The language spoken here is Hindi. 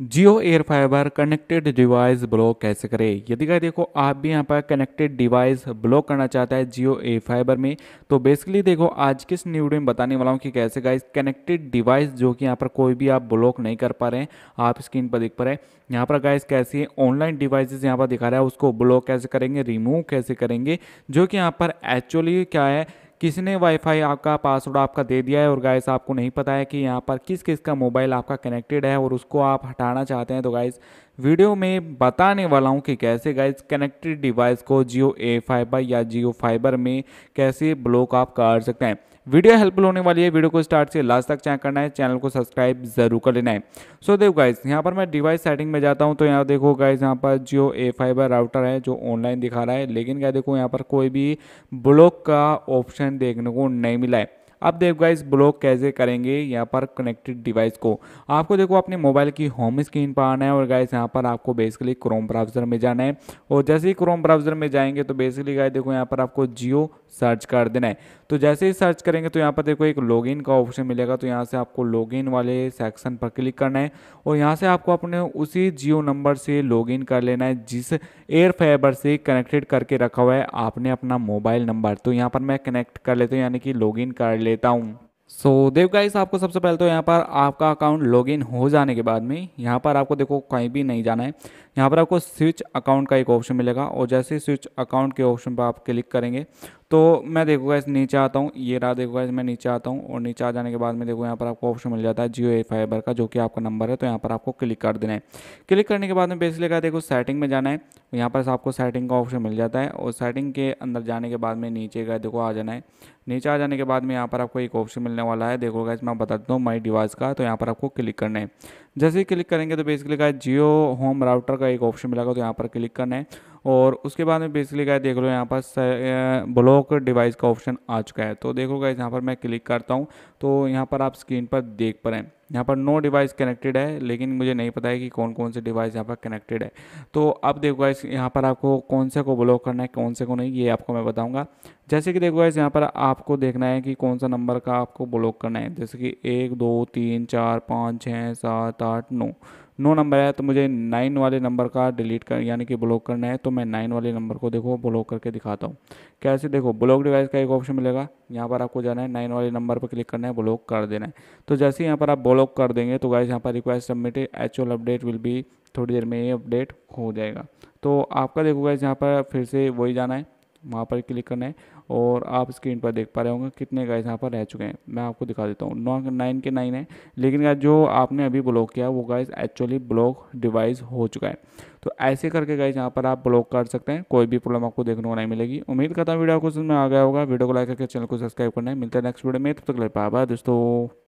जियो air fiber connected device block कैसे करें यदि का देखो आप भी यहाँ पर कनेक्टेड डिवाइस ब्लॉक करना चाहता है जियो एयर फाइबर में तो बेसिकली देखो आज किस न्यूडियो में बताने वाला हूँ कि कैसे गाइस कनेक्टेड डिवाइस जो कि यहाँ पर कोई भी आप ब्लॉक नहीं कर पा रहे हैं आप स्क्रीन पर देख पा रहे हैं यहाँ पर गाइस कैसे ऑनलाइन डिवाइसेज यहाँ पर दिखा रहा है उसको ब्लॉक कैसे करेंगे रिमूव कैसे करेंगे जो कि यहाँ पर एक्चुअली क्या है किसी ने वाईफाई आपका पासवर्ड आपका दे दिया है और गाइस आपको नहीं पता है कि यहाँ पर किस किस का मोबाइल आपका कनेक्टेड है और उसको आप हटाना चाहते हैं तो गाइस वीडियो में बताने वाला हूँ कि कैसे गाइस कनेक्टेड डिवाइस को जियो ए फाइबर या जियो फाइबर में कैसे ब्लॉक आप कर सकते हैं वीडियो हेल्पफुल होने वाली है वीडियो को स्टार्ट से लास्ट तक चेक करना है चैनल को सब्सक्राइब जरूर कर लेना है सो देखो गाइज यहाँ पर मैं डिवाइस सेटिंग में जाता हूँ तो यहाँ देखो गाइज यहाँ पर जियो ए फाइबर राउटर है जो ऑनलाइन दिखा रहा है लेकिन क्या देखो यहाँ पर कोई भी ब्लॉक का ऑप्शन देखने को नहीं मिला है अब देखो गाइस ब्लॉक कैसे करेंगे यहाँ पर कनेक्टेड डिवाइस को आपको देखो अपने मोबाइल की होम स्क्रीन पर आना है और गाइस यहाँ पर आपको बेसिकली क्रोम ब्राउज़र में जाना है और जैसे ही क्रोम ब्राउज़र में जाएंगे तो बेसिकली गाइस देखो यहाँ पर आपको जियो सर्च कर देना है तो जैसे ही सर्च करेंगे तो यहाँ पर देखो एक इन का ऑप्शन मिलेगा तो यहाँ से आपको इन वाले सेक्शन पर क्लिक करना है और यहाँ से आपको अपने उसी जियो नंबर से इन कर लेना है जिस एयर फाइबर से कनेक्टेड करके रखा हुआ है आपने अपना मोबाइल नंबर तो यहाँ पर मैं कनेक्ट कर लेता हूँ यानी कि इन कर ले देता हूँ सो so, देव गाइस आपको सबसे पहले तो यहाँ पर आपका अकाउंट लॉगिन हो जाने के बाद में यहाँ पर आपको देखो कहीं भी नहीं जाना है यहाँ पर आपको स्विच अकाउंट का एक ऑप्शन मिलेगा और जैसे स्विच अकाउंट के ऑप्शन पर आप क्लिक करेंगे तो मैं देखो गाइस नीचे आता हूँ ये रहा देखो गाइस मैं नीचे आता हूँ और नीचे आ जाने के बाद में देखो यहाँ पर आपको ऑप्शन मिल जाता है जियो ए फाइबर का जो कि आपका नंबर है तो यहाँ पर आपको क्लिक कर देना है क्लिक करने के बाद में बेसिकली देखो सेटिंग में जाना है यहाँ पर आपको सेटिंग का ऑप्शन मिल जाता है और सेटिंग के अंदर जाने के बाद में नीचे का देखो आ जाना है नीचे आ जाने के बाद में यहाँ पर आपको एक ऑप्शन मिलने वाला है देखो गाइज मैं बता दूँ हूँ माई डिवाइस का तो यहाँ पर आपको क्लिक करना है जैसे ही क्लिक करेंगे तो basically guys Jio home router का एक ऑप्शन मिलेगा तो यहाँ पर क्लिक करना है और उसके बाद में बेसिकली गाय देख लो यहाँ पर ब्लॉक डिवाइस का ऑप्शन आ चुका है तो देखो गाइज यहाँ पर मैं क्लिक करता हूँ तो यहाँ पर आप स्क्रीन पर देख पा रहे हैं यहाँ पर नो डिवाइस कनेक्टेड है लेकिन मुझे नहीं पता है कि कौन कौन से डिवाइस यहाँ पर कनेक्टेड है तो अब देखो इस यहाँ पर आपको कौन से को ब्लॉक करना है कौन से को नहीं ये आपको मैं बताऊँगा जैसे कि देखो इस यहाँ पर आपको देखना है कि कौन सा नंबर का आपको ब्लॉक करना है जैसे कि एक दो तीन चार पाँच छः सात आठ नौ नो नंबर है तो मुझे नाइन वाले नंबर का डिलीट कर यानी कि ब्लॉक करना है तो मैं नाइन वाले नंबर को देखो ब्लॉक करके दिखाता हूँ कैसे देखो ब्लॉक डिवाइस का एक ऑप्शन मिलेगा यहाँ पर आपको जाना है नाइन वाले नंबर पर क्लिक करना है ब्लॉक कर देना है तो जैसे यहाँ पर आप ब्लॉक ब्लॉक कर देंगे तो गाइज यहाँ पर request submitted actual update will भी थोड़ी देर में ये अपडेट हो जाएगा तो आपका देखो गाइज यहाँ पर फिर से वही जाना है वहाँ पर क्लिक करना है और आप स्क्रीन पर देख पा रहे होंगे कितने गाइज यहाँ पर रह चुके हैं मैं आपको दिखा देता हूँ नौ नाइन के नाइन है लेकिन गाइज जो आपने अभी ब्लॉक किया वो गाइज एक्चुअली ब्लॉक डिवाइस हो चुका है तो ऐसे करके गाइज यहाँ पर आप ब्लॉक कर सकते हैं कोई भी प्रॉब्लम आपको देखने को नहीं मिलेगी उम्मीद करता हूँ वीडियो को समझ में आ गया होगा वीडियो को लाइक करके चैनल को सब्सक्राइब करना है मिलता है नेक्स्ट वीडियो में तब तक ले पाया दोस्तों